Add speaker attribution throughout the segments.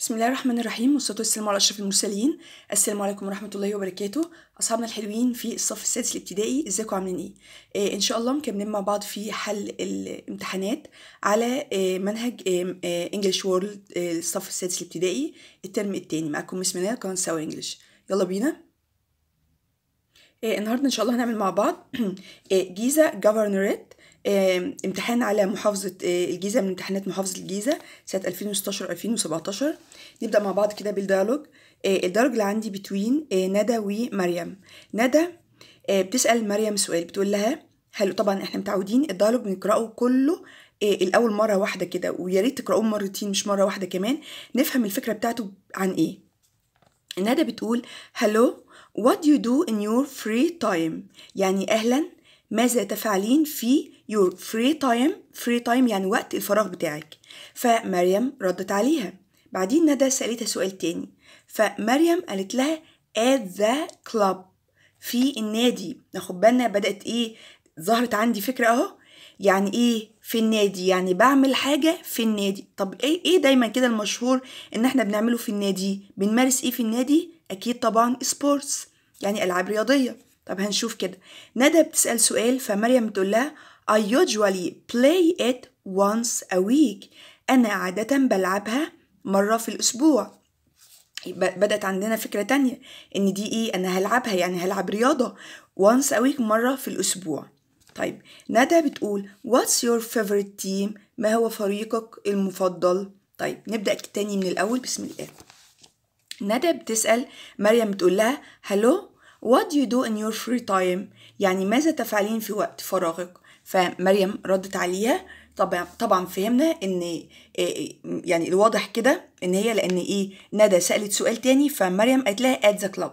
Speaker 1: بسم الله الرحمن الرحيم والصلاة والسلام على أشرف المرسلين السلام عليكم ورحمة الله وبركاته أصحابنا الحلوين في الصف السادس الابتدائي ازيكم عاملين ايه؟ إيه؟ إن شاء الله مكملين مع بعض في حل الامتحانات على إيه منهج إيه انجلش وورلد إيه الصف السادس الابتدائي الترم الثاني معاكم بسم الله قناة سوا انجلش يلا بينا إيه النهارده إن شاء الله هنعمل مع بعض إيه جيزة جفرنريت امتحان على محافظة آه، الجيزة من امتحانات محافظة الجيزة سنة 2016 2017 نبدأ مع بعض كده بالديالوج آه، الديالوج اللي عندي بتوين آه، ندى ومريم ندى بتسأل مريم سؤال بتقول لها هل طبعا احنا متعودين الديالوج بنقرأه كله الأول مرة واحدة كده ويا ريت تقرأوه مرتين مش مرة واحدة كمان نفهم الفكرة بتاعته عن ايه ندى بتقول هلو what do you do in your free time يعني أهلا ماذا تفعلين في your free time free time يعني وقت الفراغ بتاعك فمريم ردت عليها بعدين ندى سألتها سؤال تاني فمريم قالت لها at the club في النادي ناخد بالنا بدأت ايه ظهرت عندي فكرة اهو يعني ايه في النادي يعني بعمل حاجة في النادي طب ايه ايه دايما كده المشهور ان احنا بنعمله في النادي بنمارس ايه في النادي اكيد طبعا سبورتس يعني العاب رياضيه طب هنشوف كده ندى بتسأل سؤال فمريم بتقول لها I usually play it once a week أنا عادة بلعبها مرة في الأسبوع بدأت عندنا فكرة تانية إن دي إيه أنا هلعبها يعني هلعب رياضة once a week مرة في الأسبوع طيب ندى بتقول What's your favorite team؟ ما هو فريقك المفضل؟ طيب نبدأ تاني من الأول بسم الله ندى بتسأل مريم بتقول لها هلو What do you do in your free time يعني ماذا تفعلين في وقت فراغك فمريم ردت عليها طبعا طبعا فهمنا ان آه، آه، يعني الواضح كده ان هي لان ايه ندى سالت سؤال تاني فمريم قالت لها at the club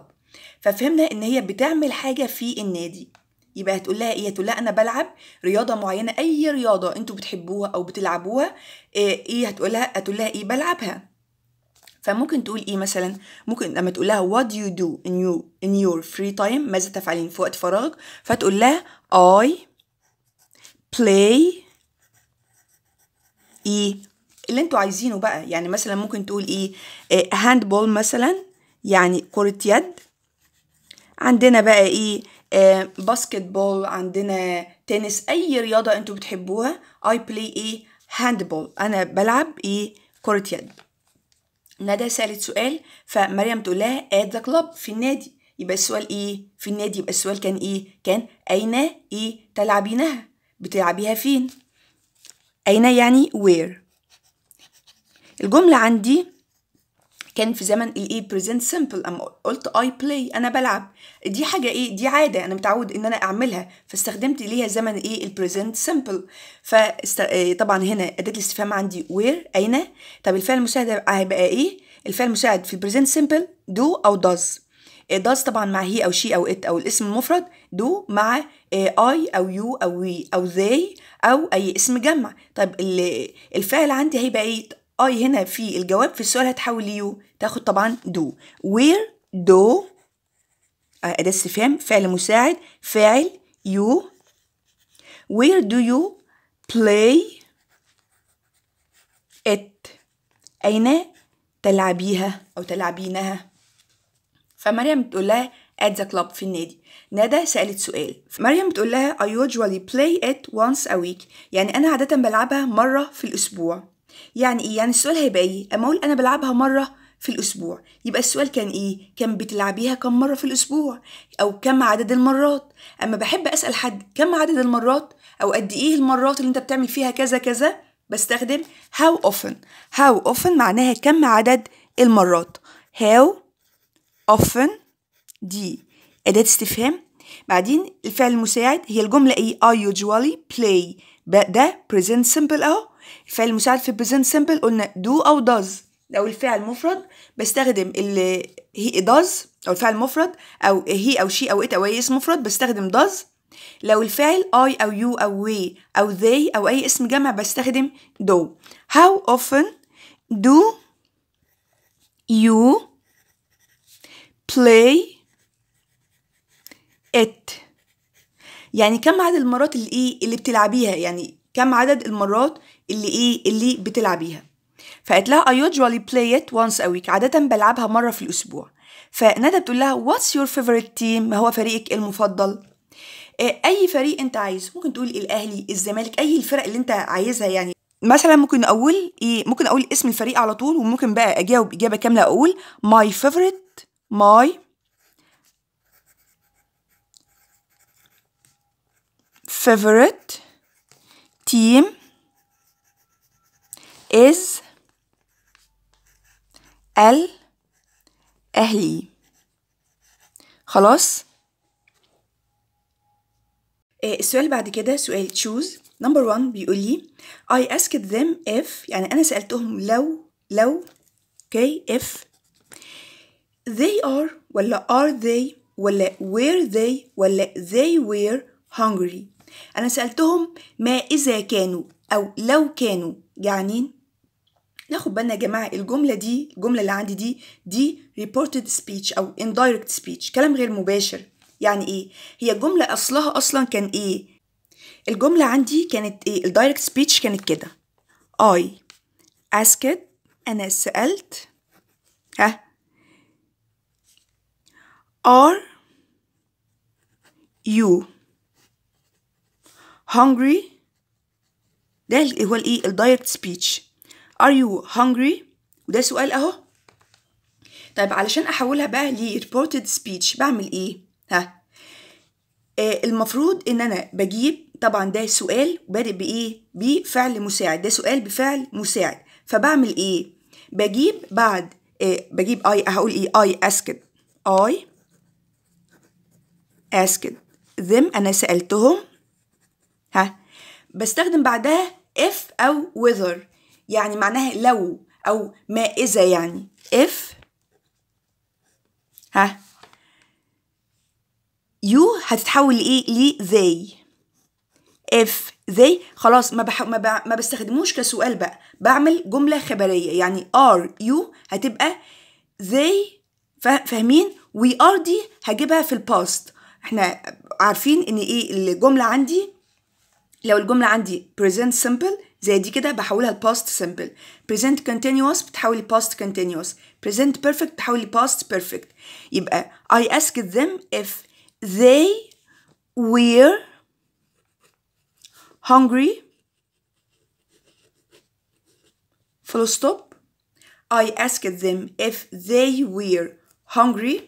Speaker 1: ففهمنا ان هي بتعمل حاجه في النادي يبقى هتقول لها ايه هتقول لها انا بلعب رياضه معينه اي رياضه انتوا بتحبوها او بتلعبوها آه، ايه هتقول لها هتقول لها ايه بلعبها فممكن تقول ايه مثلا ممكن لما تقول لها what do you do in your in your free time ماذا تفعلين في وقت فراغك فتقول لها I play ايه اللي انتوا عايزينه بقى يعني مثلا ممكن تقول ايه هاند إيه، بول مثلا يعني كرة يد عندنا بقى ايه آه باسكت بول عندنا تنس اي رياضة انتوا بتحبوها I play ايه هاند بول انا بلعب ايه كرة يد ندى سالت سؤال فمريم تقول لها at the club في النادي يبقى السؤال ايه في النادي يبقى السؤال كان ايه كان اين ايه تلعبينها بتلعبيها فين اين يعني where الجمله عندي كان في زمن الايه بريزنت سمبل اما قلت اي بلاي انا بلعب دي حاجه ايه دي عاده انا متعود ان انا اعملها فاستخدمت ليها زمن ايه البريزنت سمبل فطبعا هنا اداه الاستفهام عندي وير اين طب الفعل المساعد هيبقى ايه الفعل المساعد في البريزنت سمبل دو او داز آه، داز طبعا مع هي او شي او ات او الاسم المفرد دو مع اي آه، او يو او وي او ذي او اي اسم جمع طيب الفعل عندي هيبقى ايه اي هنا في الجواب في السؤال هتحول ليو تاخد طبعا دو وير دو أداة استفهام فعل مساعد فاعل يو where do you play ات أين تلعبيها أو تلعبينها فمريم بتقول لها at the club في النادي ندى سألت سؤال مريم بتقول لها I usually play it once a week يعني أنا عادة بلعبها مرة في الأسبوع يعني ايه يعني السؤال هيبقى ايه اما اقول انا بلعبها مره في الاسبوع يبقى السؤال كان ايه كم بتلعبيها كم مره في الاسبوع او كم عدد المرات اما بحب اسال حد كم عدد المرات او قد ايه المرات اللي انت بتعمل فيها كذا كذا بستخدم how often how often معناها كم عدد المرات how often دي أداة استفهام بعدين الفعل المساعد هي الجملة ايه I usually play ده present simple اهو الفعل المساعد في present simple قلنا do أو does لو الفعل مفرد بستخدم ال هي داز أو الفعل مفرد أو هي أو شي أو إت أو أي اسم مفرد بستخدم داز لو الفعل I أو you أو we أو they أو أي اسم جمع بستخدم do how often do you play it يعني كم عدد المرات اللي إيه اللي بتلعبيها يعني كم عدد المرات اللي ايه اللي بتلعبيها فقالت لها I usually play it once a week عادة بلعبها مرة في الأسبوع فندى بتقول لها what's your favorite team ما هو فريقك المفضل آه، أي فريق أنت عايزه ممكن تقول الأهلي الزمالك أي الفرق اللي أنت عايزها يعني مثلا ممكن اقول ايه ممكن اقول اسم الفريق على طول وممكن بقى اجاوب اجابه كامله اقول my favorite my favorite team is ال أهلي خلاص إيه، السؤال بعد كده سؤال choose number one بيقول لي I asked them if يعني أنا سألتهم لو لو okay if they are ولا are they ولا were they ولا they were hungry أنا سألتهم ما إذا كانوا أو لو كانوا جعانين ناخد بالنا يا جماعه الجمله دي الجمله اللي عندي دي دي reported speech او indirect speech كلام غير مباشر يعني ايه هي الجمله اصلها اصلا كان ايه الجمله عندي كانت ايه direct speech كانت كده I asked انا سالت ها are you hungry ده هو الايه direct speech Are you hungry؟ وده سؤال أهو طيب علشان أحولها بقى ل reported speech بعمل إيه؟ ها آه المفروض إن أنا بجيب طبعا ده سؤال بادئ بإيه؟ بفعل مساعد ده سؤال بفعل مساعد فبعمل إيه؟ بجيب بعد آه بجيب I هقول إيه؟ I asked I asked them أنا سألتهم ها بستخدم بعدها if أو whether يعني معناها لو أو ما إذا يعني if ها you هتتحول لإيه لي they if they خلاص ما بح... ما, ب... ما بستخدموش كسؤال بقى بعمل جملة خبرية يعني are you هتبقى they فاهمين we are دي هجيبها في الباست احنا عارفين ان ايه الجملة عندي لو الجملة عندي present simple زي دي كده بحولها لباست simple present continuous بتحول past continuous present perfect بتحول past perfect يبقى I asked them if they were hungry full stop I asked them if they were hungry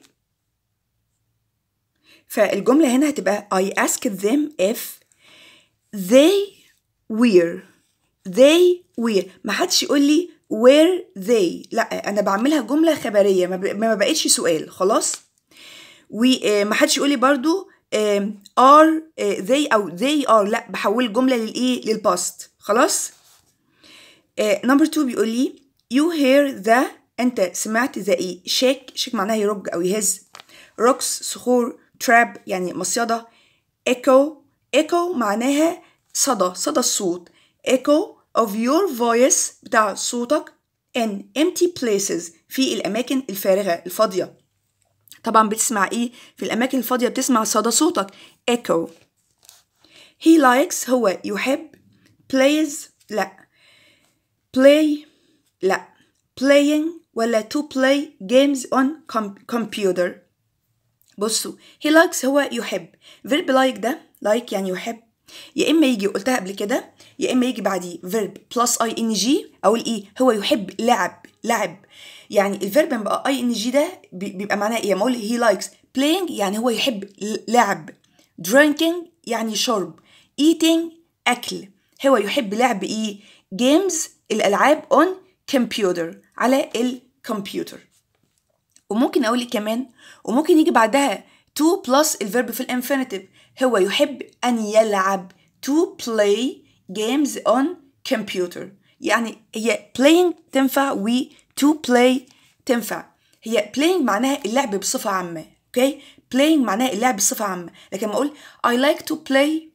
Speaker 1: فالجملة هنا هتبقى I asked them if they were they were ما حدش يقول لي were they لا انا بعملها جمله خبريه ما بقتش سؤال خلاص وما آه، حدش يقول لي برضو are آه، they او they are لا بحول الجمله للايه للباست خلاص نمبر آه، 2 بيقول لي you hear the انت سمعت ذا ايه شيك شيك معناها يرج او يهز روكس صخور تراب يعني مصيده ايكو ايكو معناها صدى صدى الصوت echo of your voice بتاع صوتك in empty places في الأماكن الفارغة الفاضية طبعا بتسمع إيه في الأماكن الفاضية بتسمع صدى صوتك echo he likes هو يحب plays لا play لا playing ولا to play games on computer بصوا he likes هو يحب verb like ده like يعني يحب يا اما يجي قلتها قبل كده يا اما يجي بعديه فيرب بلس اي ان جي او الاي e، هو يحب لعب لعب يعني الفيرب لما بقى اي ان جي ده بيبقى معناه ايه اما اقول هي لايكس بلاينج يعني هو يحب لعب درينكينج يعني شرب ايتينج اكل هو يحب لعب ايه جيمز الالعاب اون كمبيوتر على الكمبيوتر وممكن اقول كمان وممكن يجي بعدها to plus الفيرب في الانفينيتيف هو يحب أن يلعب to play games on computer يعني هي playing تنفع و to play تنفع هي playing معناها اللعب بصفة عامة اوكي okay? playing معناها اللعب بصفة عامة لكن ما أقول I like to play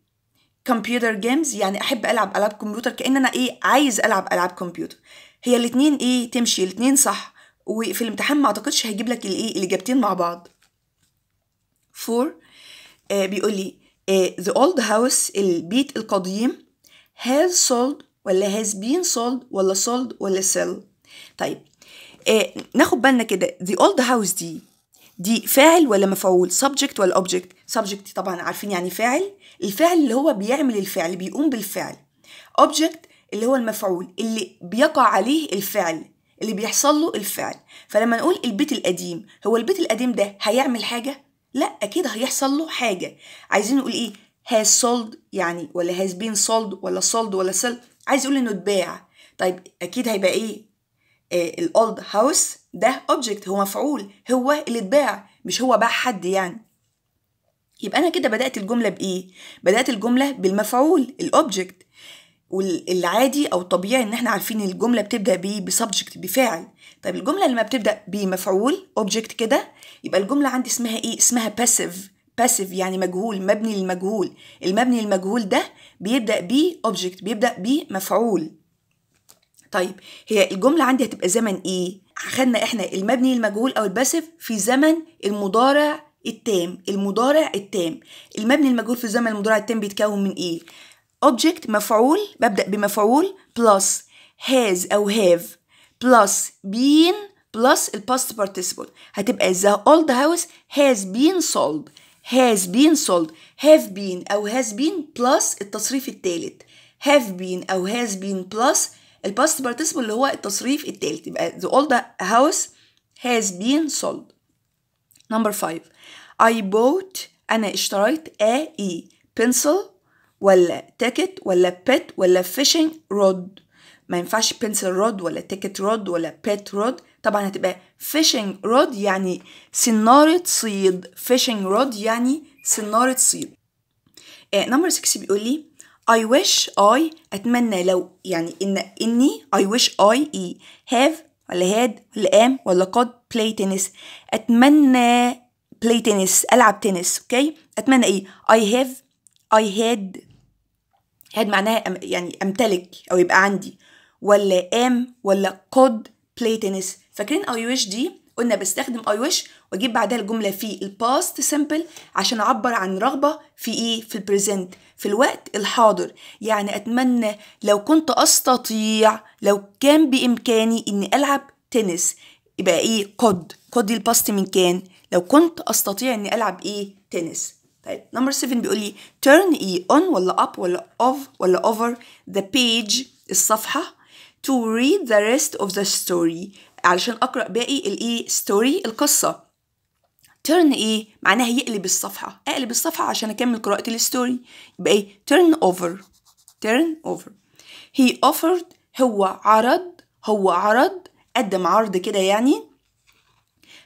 Speaker 1: computer games يعني أحب ألعب ألعاب كمبيوتر كأن أنا إيه عايز ألعب ألعاب كمبيوتر هي الاتنين إيه تمشي الاتنين صح وفي الامتحان ما أعتقدش هيجيب لك الإيه الإجابتين مع بعض 4 آه بيقول لي آه the old house البيت القديم has sold ولا has been sold ولا sold ولا sell طيب آه ناخد بالنا كده the old house دي دي فاعل ولا مفعول subject ولا object subject طبعا عارفين يعني فاعل الفاعل اللي هو بيعمل الفعل بيقوم بالفعل object اللي هو المفعول اللي بيقع عليه الفعل اللي بيحصل له الفعل فلما نقول البيت القديم هو البيت القديم ده هيعمل حاجه لا اكيد هيحصل له حاجه عايزين نقول ايه has sold يعني ولا has been sold ولا sold ولا sold عايز يقول انه اتباع طيب اكيد هيبقى ايه آه، الاولد هاوس ده اوبجكت هو مفعول هو اللي اتباع مش هو باع حد يعني يبقى انا كده بدات الجمله بايه بدات الجمله بالمفعول الاوبجكت والعادي او الطبيعي ان احنا عارفين الجمله بتبدا بايه بسبجكت بفاعل طيب الجمله لما بتبدا بمفعول اوبجكت كده يبقى الجمله عندي اسمها ايه اسمها باسيف باسيف يعني مجهول مبني للمجهول المبني للمجهول ده بيبدا بيه اوبجكت بيبدا بيه مفعول طيب هي الجمله عندي هتبقى زمن ايه خدنا احنا المبني للمجهول او الباسيف في زمن المضارع التام المضارع التام المبني المجهول في زمن المضارع التام بيتكون من ايه اوبجكت مفعول ببدا بمفعول بلس هاز او هاف plus been plus past participle هتبقى the old house has been sold has been sold have been أو has been plus التصريف الثالث have been أو has been plus past participle اللي هو التصريف الثالث يبقى the old house has been sold number five I bought أنا اشتريت a e pencil ولا ticket ولا pet ولا fishing rod ما ينفعش بنسل رود ولا تيكت رود ولا بيت رود طبعا هتبقى فيشنج رود يعني سنارة صيد فيشنج رود يعني سنارة صيد نمبر آه، 6 بيقول لي I wish I أتمنى لو يعني إن إني I wish I e have ولا had ولا am ولا قد play tennis أتمنى play tennis ألعب تنس أوكي أتمنى إيه I have I had had معناها يعني أمتلك أو يبقى عندي ولا ام ولا قد بلاي تنس فاكرين اي ويش دي قلنا بستخدم اي ويش واجيب بعدها الجمله في الباست سمبل عشان اعبر عن رغبه في ايه في البريزنت في الوقت الحاضر يعني اتمنى لو كنت استطيع لو كان بامكاني اني العب تنس يبقى ايه قد قد الباست من كان لو كنت استطيع اني العب ايه تنس طيب نمبر 7 بيقول لي turn ايه on ولا up ولا off ولا over the page الصفحه to read the rest of the story علشان أقرأ باقي الإيه story القصة turn إيه معناها يقلب الصفحة أقلب الصفحة عشان أكمل قراءة الستوري يبقى إيه turn over turn over he offered هو عرض هو عرض قدم عرض كده يعني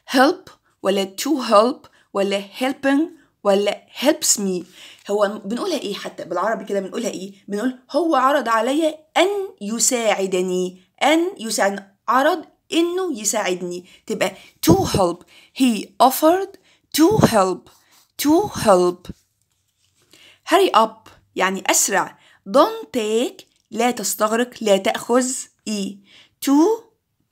Speaker 1: help ولا to help ولا helping ولا helps me هو بنقولها ايه حتى بالعربي كده بنقولها ايه بنقول هو عرض عليا ان يساعدني ان يساعدني عرض انه يساعدني تبقى to help he offered to help to help hurry up يعني اسرع don't take لا تستغرق لا تاخذ اي e. to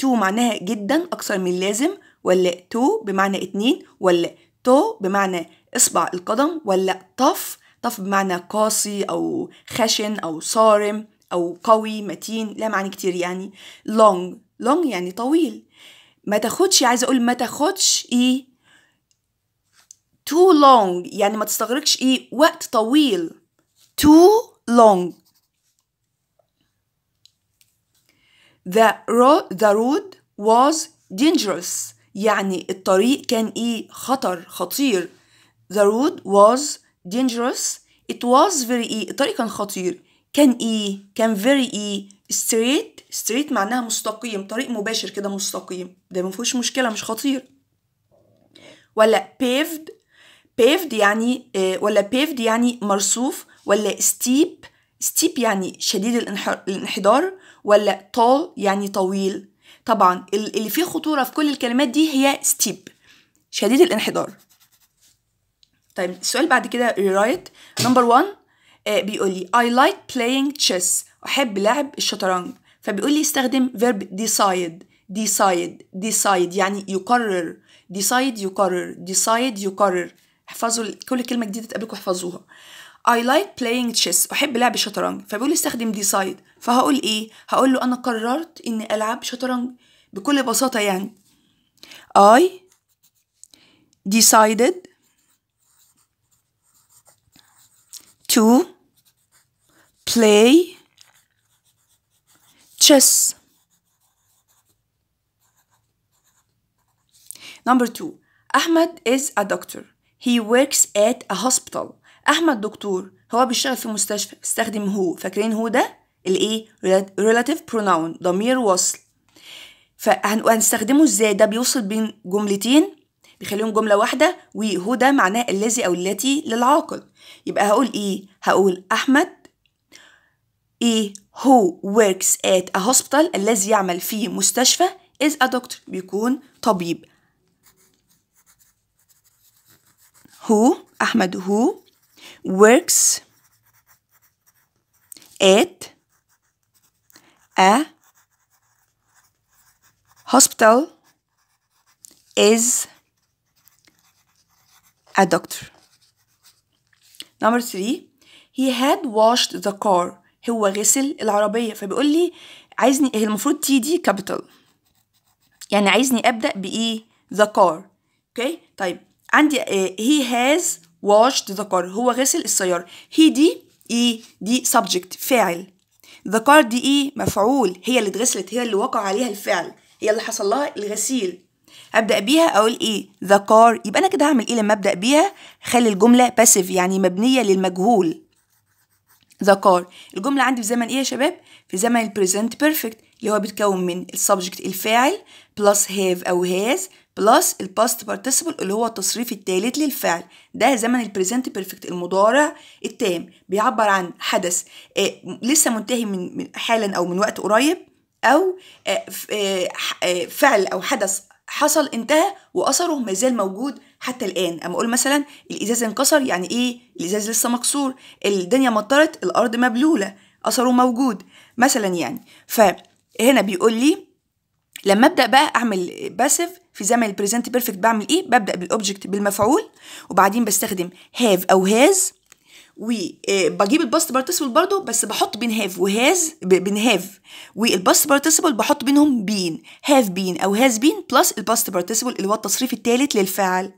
Speaker 1: to معناها جدا اكثر من لازم ولا to بمعنى اتنين ولا تو بمعنى اصبع القدم ولا طف طف بمعنى قاسي أو خشن أو صارم أو قوي متين لا معنى كتير يعني long long يعني طويل ما تاخدش عايزة أقول ما تاخدش إيه too long يعني ما تستغرقش إيه وقت طويل too long the road, the road was dangerous يعني الطريق كان إيه خطر خطير the road was dangerous it was very ايه الطريق كان خطير كان ايه كان very ايه straight straight معناها مستقيم طريق مباشر كده مستقيم ده ما فيهوش مشكله مش خطير ولا paved paved يعني آه، ولا paved يعني مرصوف ولا steep steep يعني شديد الانحدار ولا tall يعني طويل طبعا اللي فيه خطوره في كل الكلمات دي هي steep شديد الانحدار طيب السؤال بعد كده رايت نمبر 1 بيقول لي I like playing chess أحب لعب الشطرنج فبيقول لي استخدم verb decide decide decide يعني يقرر decide يقرر decide يقرر احفظوا كل كلمة جديدة تقابلكم احفظوها I like playing chess أحب لعب الشطرنج فبيقول لي استخدم decide فهقول إيه؟ هقول له أنا قررت إني ألعب شطرنج بكل بساطة يعني I decided to play chess. Number two, Ahmed is a doctor. He works at a hospital. أحمد دكتور هو بيشتغل في مستشفى استخدم هو فاكرين هو ده الايه relative pronoun ضمير وصل فهنستخدمه ازاي ده بيوصل بين جملتين بيخليهم جملة واحدة ده معناه الذي أو التي للعاقل يبقى هقول إيه؟ هقول أحمد إيه who works at a hospital الذي يعمل في مستشفى is a doctor بيكون طبيب هو أحمد who works at a hospital is a doctor. Number three, he had washed the car. هو غسل العربية فبيقول لي عايزني هي المفروض تي دي كابيتال يعني عايزني أبدأ بإيه؟ the car. اوكي؟ okay? طيب عندي uh, he has washed the car هو غسل السيارة. he دي إيه؟ دي subject فاعل. the car دي إيه؟ مفعول هي اللي اتغسلت هي اللي وقع عليها الفعل هي اللي حصل لها الغسيل. ابدا بيها اقول ايه ذا كار يبقى انا كده هعمل ايه لما ابدا بيها خلي الجمله باسيف يعني مبنيه للمجهول ذا كار الجمله عندي في زمن ايه يا شباب في زمن البريزنت بيرفكت اللي هو بيتكون من السبجكت الفاعل بلس هاف او هاز بلس الباست بارتيسيبل اللي هو التصريف الثالث للفعل ده زمن البريزنت بيرفكت المضارع التام بيعبر عن حدث آه، لسه منتهي من حالا او من وقت قريب او آه، آه، فعل او حدث حصل انتهى واثره ما زال موجود حتى الان اما اقول مثلا الازاز انكسر يعني ايه الازاز لسه مكسور الدنيا مطرت الارض مبلوله اثره موجود مثلا يعني فهنا بيقول لي لما ابدا بقى اعمل باسيف في زمن البريزنت بيرفكت بعمل ايه ببدا بالاوبجكت بالمفعول وبعدين بستخدم هاف او هاز وبجيب آه، الباست بارتيسيبل برضه بس بحط بين هاف وهاز بين هاف والباست بارتيسيبل بحط بينهم بين هاف بين او هاز بين بلس الباست بارتيسيبل اللي هو التصريف الثالث للفعل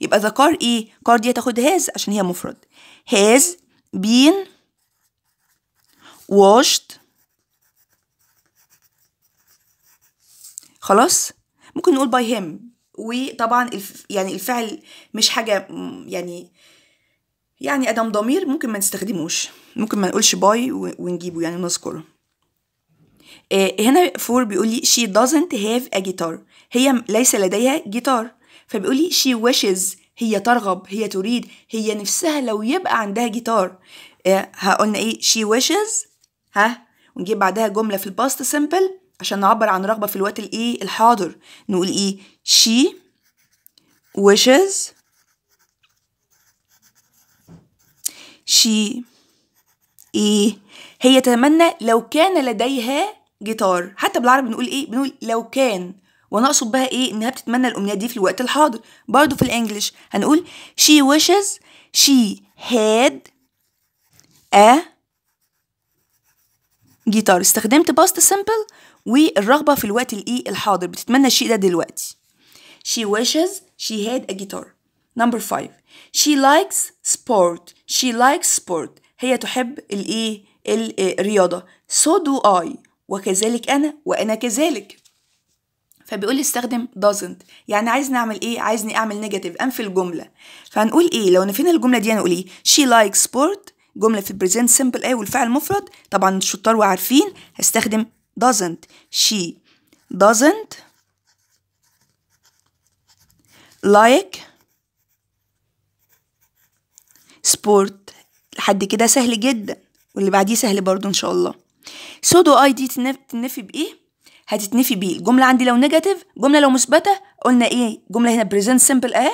Speaker 1: يبقى ذا كار ايه كار دي هتاخد هاز عشان هي مفرد هاز بين واشت خلاص ممكن نقول باي هيم وطبعا الف يعني الفعل مش حاجة يعني يعني أدم ضمير ممكن ما نستخدموش ممكن ما نقولش باي ونجيبه يعني نذكره آه، هنا فور بيقول لي she doesn't have a guitar هي ليس لديها جيتار فبيقول لي she wishes هي ترغب هي تريد هي نفسها لو يبقى عندها جيتار آه، هقولنا ايه she wishes ها ونجيب بعدها جملة في الباست سيمبل عشان نعبر عن رغبة في الوقت الايه الحاضر نقول ايه she wishes شي إيه هي تتمنى لو كان لديها جيتار حتى بالعربي بنقول إيه بنقول لو كان وانا اقصد بها ايه انها بتتمنى الامنيه دي في الوقت الحاضر برضه في الانجليش هنقول she wishes she had a جيتار استخدمت past simple والرغبه في الوقت الايه الحاضر بتتمنى الشيء ده دلوقتي she wishes she had a guitar number five She likes sport. She likes sport. هي تحب الايه؟ إيه؟ الرياضة. So do I. وكذلك أنا وأنا كذلك. فبيقول لي استخدم doesn't يعني عايز نعمل ايه عايزني اعمل نيجاتيف ام في الجمله فهنقول ايه لو نفينا الجمله دي هنقول ايه she likes sport جمله في البريزنت سمبل ايه والفعل مفرد طبعا الشطار وعارفين هستخدم doesn't she doesn't like سبورت لحد كده سهل جدا واللي بعديه سهل برضو ان شاء الله سودو اي دي تتنفي بايه هتتنفي بيه الجمله عندي لو نيجاتيف جمله لو مثبته قلنا ايه جمله هنا بريزنت سمبل اهي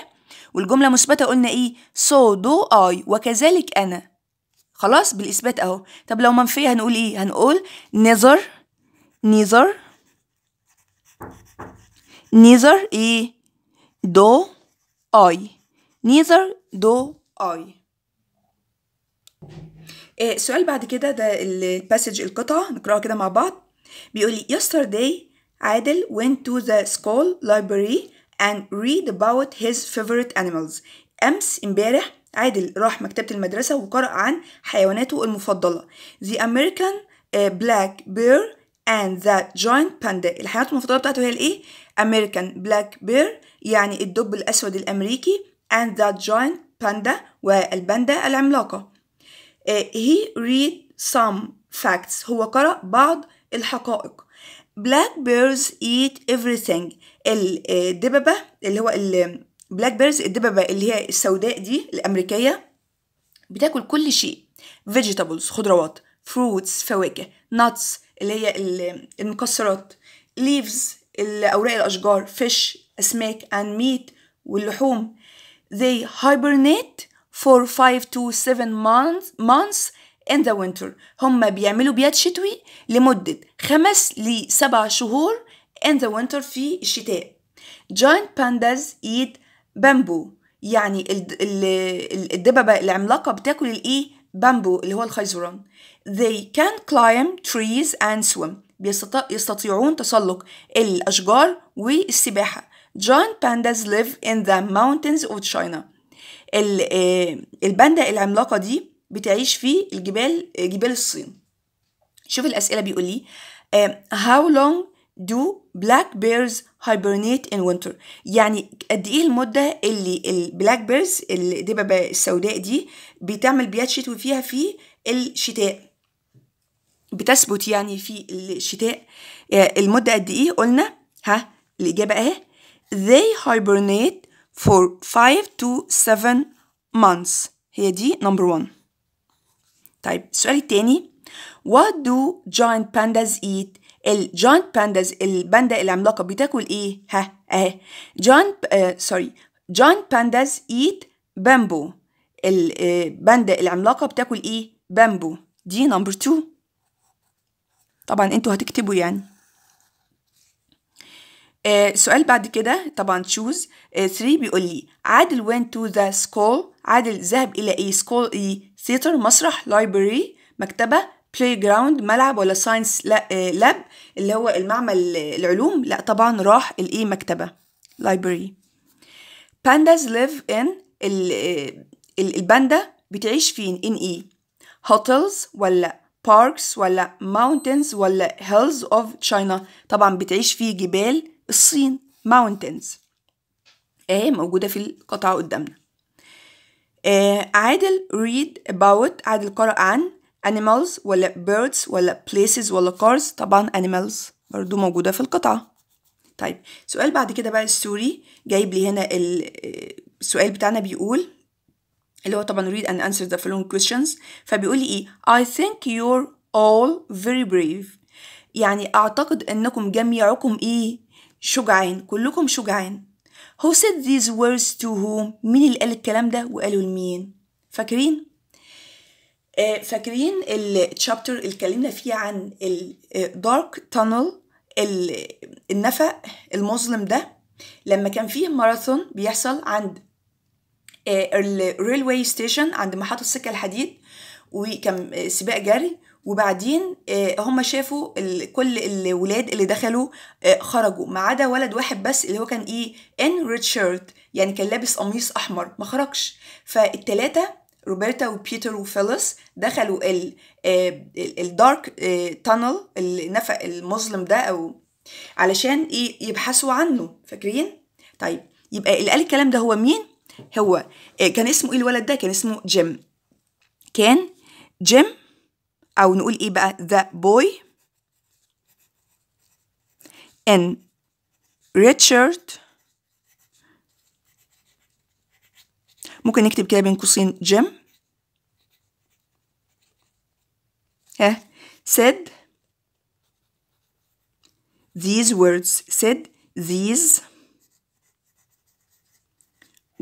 Speaker 1: والجمله مثبته قلنا ايه سو دو اي وكذلك انا خلاص بالاثبات اهو طب لو منفيه هنقول ايه هنقول نيذر نيذر نيذر ايه دو اي نيذر دو اي السؤال آه، بعد كده ده الباسج القطعة نقراها كده مع بعض بيقول لي yesterday عادل went to the school library and read about his favorite animals أمس امبارح عادل راح مكتبة المدرسة وقرأ عن حيواناته المفضلة The American آه، black bear and the giant panda الحيوانات المفضلة بتاعته هي الإيه؟ American black bear يعني الدب الأسود الأمريكي and the giant panda والباندا العملاقة آه، he read some facts هو قرأ بعض الحقائق black bears eat everything الدببة آه، اللي هو black bears الدببة اللي هي السوداء دي الأمريكية بتاكل كل شيء vegetables خضروات fruits فواكه nuts اللي هي المكسرات leaves الأوراق الأشجار fish أسماك and meat واللحوم they hibernate for 5 to 7 months, months in the winter هم بيعملوا بيات شتوي لمدة خمس لسبع شهور in the winter في الشتاء giant pandas eat bamboo يعني الدببة العملاقة بتاكل الايه بامبو اللي هو الخيزران they can climb trees and swim يستطيعون تسلق الأشجار والسباحة giant pandas live in the mountains of China آه، البندا العملاقه دي بتعيش في الجبال جبال الصين شوف الاسئله بيقول لي آه، how long do black bears hibernate in winter يعني قد ايه المده اللي البلاك بيرز الدببه السوداء دي بتعمل بياتشت فيها في الشتاء بتثبت يعني في الشتاء آه، المده قد ايه قلنا ها الاجابه اهي they hibernate for 5 to 7 months هي دي number 1 طيب السؤال التاني what do giant pandas eat الجاينت pandas الباندا العملاقه بتاكل ايه ها اهي giant سوري آه، giant pandas eat bamboo الباندا آه، العملاقه بتاكل ايه بامبو دي number 2 طبعا انتوا هتكتبوا يعني آه، سؤال بعد كده طبعا تشوز 3 آه، بيقول لي عادل went to the school عادل ذهب إلى إيه سكول إيه ثيتر مسرح لايبرري مكتبة بلاي جراوند ملعب ولا ساينس لاب آه، اللي هو المعمل العلوم لا طبعا راح الايه مكتبه لايبرري بانداز ليف ان الباندا بتعيش فين ان ايه هوتلز ولا باركس ولا ماونتنز ولا هيلز اوف تشاينا طبعا بتعيش في جبال الصين ماونتنز اهي موجودة في القطعة قدامنا آه عادل read about عادل قرأ عن animals ولا birds ولا places ولا cars طبعا animals برضو موجودة في القطعة طيب سؤال بعد كده بقى السوري جايب لي هنا آه، السؤال بتاعنا بيقول اللي هو طبعا read and answer the following questions فبيقول لي ايه I think you're all very brave يعني اعتقد انكم جميعكم ايه شجعان كلكم شجعان Who said these words to whom مين اللي قال الكلام ده وقالوا لمين فاكرين آه، فاكرين التشابتر اللي اتكلمنا فيه عن الدارك آه، تانل النفق المظلم ده لما كان فيه ماراثون بيحصل عند آه، الريلواي ستيشن عند محطة السكة الحديد وكان سباق جري وبعدين آه، هم شافوا كل الولاد اللي دخلوا آه، خرجوا ما عدا ولد واحد بس اللي هو كان ايه ان ريتشارد يعني كان لابس قميص احمر ما خرجش فالتلاته روبرتا وبيتر وفيلس دخلوا الدارك آه، تانل النفق المظلم ده او علشان ايه يبحثوا عنه فاكرين طيب يبقى اللي قال الكلام ده هو مين هو كان اسمه ايه الولد ده كان اسمه جيم كان جيم أو نقول إيه بقى the boy and Richard ممكن نكتب كده بين قوسين جيم ها said these words said these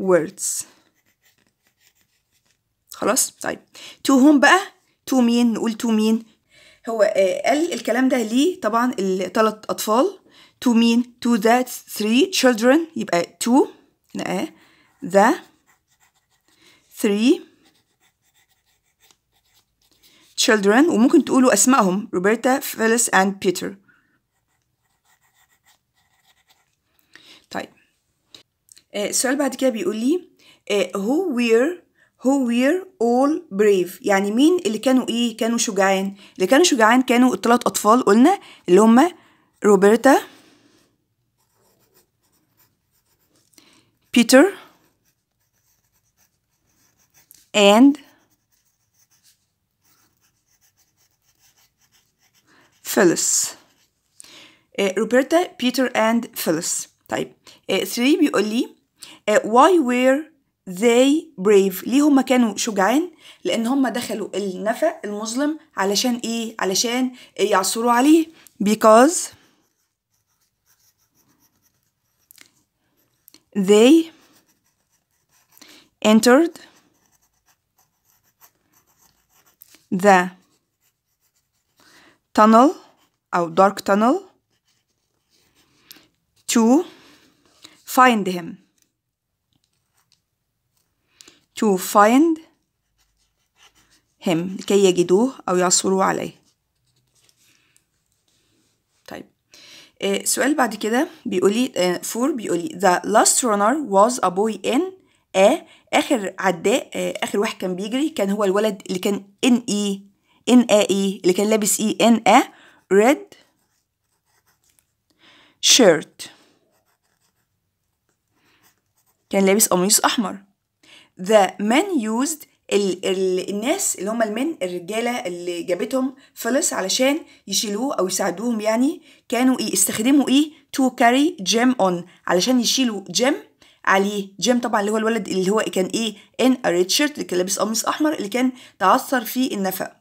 Speaker 1: words خلاص طيب to whom بقى تو مين نقول تو مين هو آه، قال الكلام ده ليه طبعا الثلاث اطفال تو مين تو ذات ثري children يبقى تو ذا ثري children وممكن تقولوا اسمائهم روبرتا فيليس اند بيتر طيب آه، السؤال بعد كده بيقول لي آه، who were who were all brave يعني مين اللي كانوا ايه كانوا شجعان اللي كانوا شجعان كانوا الثلاث اطفال قلنا اللي هما روبرتا بيتر and فيلس آه، روبرتا بيتر and فيلس طيب 3 آه، بيقول لي آه، why were they brave ليه هما كانوا شجعان لان هما دخلوا النفق المظلم علشان ايه علشان يعثروا عليه because they entered the tunnel أو dark tunnel to find him to find him لكي يجدوه أو يعثروا عليه طيب آه، سؤال بعد كده بيقولي آه، فور بيقولي the last runner was a boy in a آخر عداء آه، آخر واحد كان بيجري كان هو الولد اللي كان in e in a e اللي كان لابس e in a red shirt كان لابس قميص أحمر the men used ال ال الناس اللي هم المن الرجاله اللي جابتهم فلس علشان يشيلوه او يساعدوهم يعني كانوا ايه استخدموا ايه to carry جيم on علشان يشيلوا جيم عليه جيم طبعا اللي هو الولد اللي هو كان ايه ان ريتشارد اللي كان لابس قميص احمر اللي كان تعثر في النفق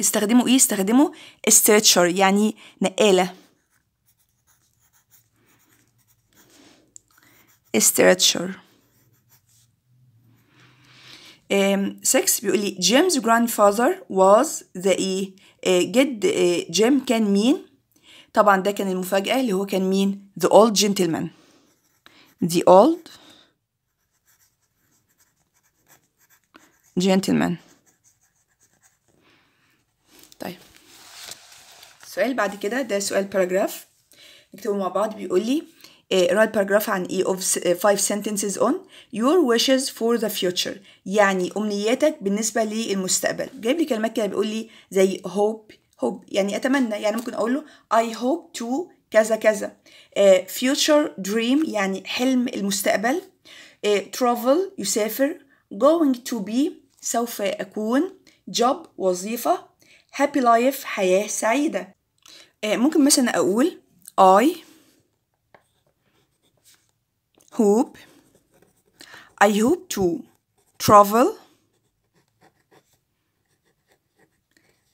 Speaker 1: استخدموا ايه استخدموا استرتشر يعني نقاله استرتشر 6 بيقول لي جراند فاذر واز ذا ايه جد جيم e, كان مين طبعا ده كان المفاجأة اللي هو كان مين ذا اولد جنتلمان ذا اولد جنتلمان طيب السؤال بعد كده ده سؤال باراجراف نكتبه مع بعض بيقول لي إيه، write paragraph عن e ايه of five sentences on your wishes for the future يعني أمنياتك بالنسبة للمستقبل جايب لي كلمات كده بيقول لي زي hope hope يعني أتمنى يعني ممكن أقول له I hope to كذا كذا uh, future dream يعني حلم المستقبل uh, travel يسافر going to be سوف أكون job وظيفة happy life حياة سعيدة uh, ممكن مثلا أقول I hope I hope to travel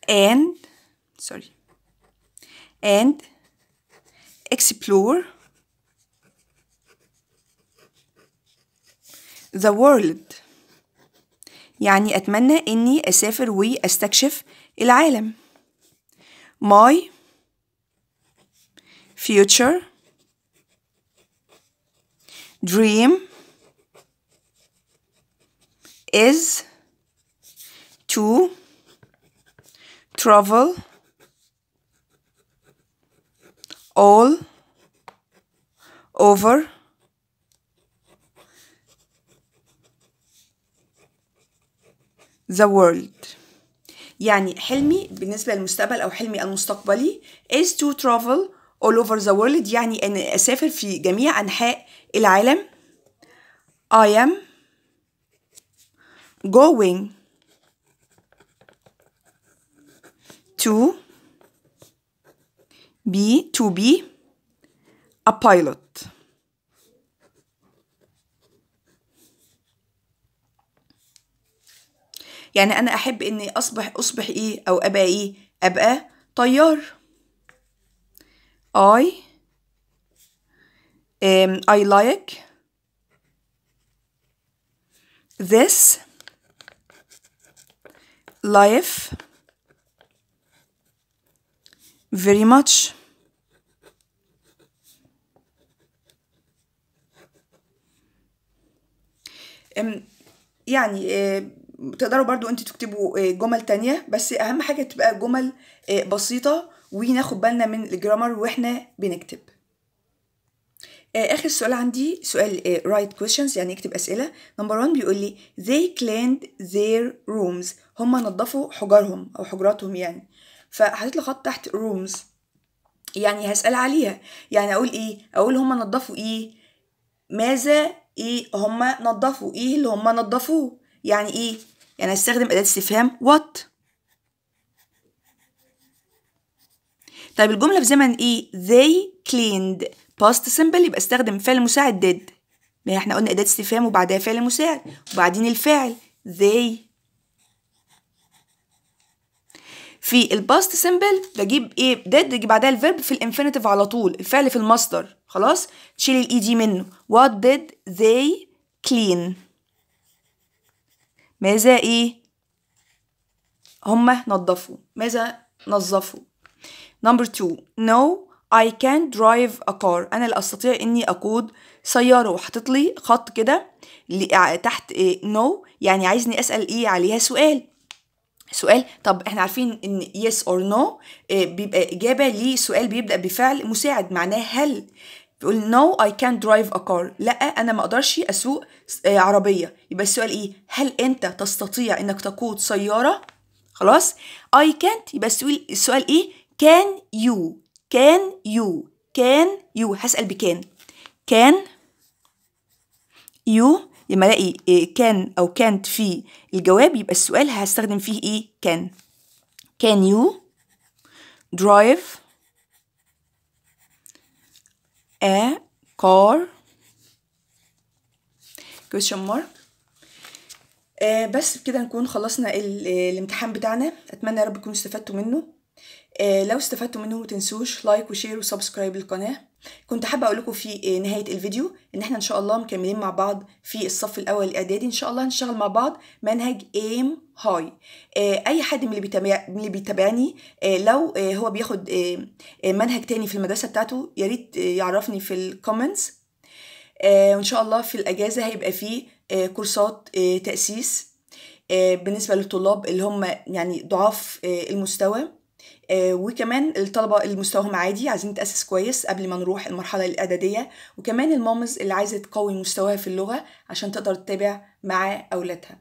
Speaker 1: and sorry and explore the world يعني أتمنى إني أسافر وأستكشف العالم my future dream is to travel all over the world يعني حلمي بالنسبة للمستقبل أو حلمي المستقبلي is to travel all over the world يعني أن أسافر في جميع أنحاء العالم I am going to be to be a pilot يعني انا احب اني اصبح اصبح ايه او ابقى ايه ابقى طيار I um, I like this life very much um, يعني uh, تقدروا برضو انتوا تكتبوا uh, جمل تانية بس اهم حاجة تبقى جمل uh, بسيطة وناخد بالنا من الجرامر واحنا بنكتب آه، اخر سؤال عندي سؤال write آه، questions يعني اكتب اسئله نمبر 1 بيقول لي they cleaned their rooms هم نظفوا حجرهم او حجراتهم يعني فحطيت له خط تحت rooms يعني هسال عليها يعني اقول ايه اقول هم نظفوا ايه ماذا ايه هم نظفوا ايه اللي هم نظفوه يعني ايه يعني هستخدم اداه استفهام what طيب الجمله في زمن ايه they cleaned باست سيمبل يبقى استخدم فعل مساعد did ما يعني احنا قلنا أداة استفهام وبعدها فعل مساعد وبعدين الفعل they في الباست سيمبل بجيب ايه did بجيب بعدها الفيرب في الانفينيتيف على طول الفعل في المصدر خلاص تشيل الاي دي منه what did they clean ماذا ايه هما نظفوا ماذا نظفوا number two no I can drive a car أنا لا أستطيع إني أقود سيارة وحاطط لي خط كده آه، تحت إيه no يعني عايزني أسأل إيه عليها سؤال سؤال طب احنا عارفين ان yes or no آه، بيبقى إجابة لسؤال بيبدأ بفعل مساعد معناه هل بيقول no I can't drive a car لا أنا ما أقدرش أسوق آه، عربية يبقى السؤال إيه هل أنت تستطيع إنك تقود سيارة خلاص I can't يبقى السؤال, السؤال إيه can you كان يو كان يو هسأل بكان كان يو لما الاقي آه، كان او كانت في الجواب يبقى السؤال هستخدم فيه ايه كان كان يو drive a car question mark آه بس كده نكون خلصنا آه، الامتحان بتاعنا اتمنى يا رب تكونوا استفدتوا منه آه، لو استفدتوا منه متنسوش لايك وشير وسبسكرايب للقناة كنت حابة أقول لكم في آه، نهاية الفيديو إن إحنا إن شاء الله مكملين مع بعض في الصف الأول الإعدادي إن شاء الله هنشتغل مع بعض منهج إيم آه، هاي أي حد من اللي بيتابعني لو هو بياخد منهج تاني في المدرسة بتاعته ياريت يعرفني في الكومنتس وإن شاء الله في الأجازة هيبقى فيه كورسات تأسيس بالنسبة للطلاب اللي هم يعني ضعاف المستوى آه، وكمان الطلبة اللي مستواهم عادي عايزين تأسس كويس قبل ما نروح المرحلة الإعدادية وكمان المامز اللي عايزة تقوي مستواها في اللغة عشان تقدر تتابع مع أولادها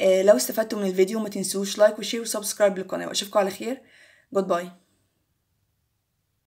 Speaker 1: آه، لو استفدتوا من الفيديو ما تنسوش لايك وشير وسبسكرايب للقناة وأشوفكم على خير جود باي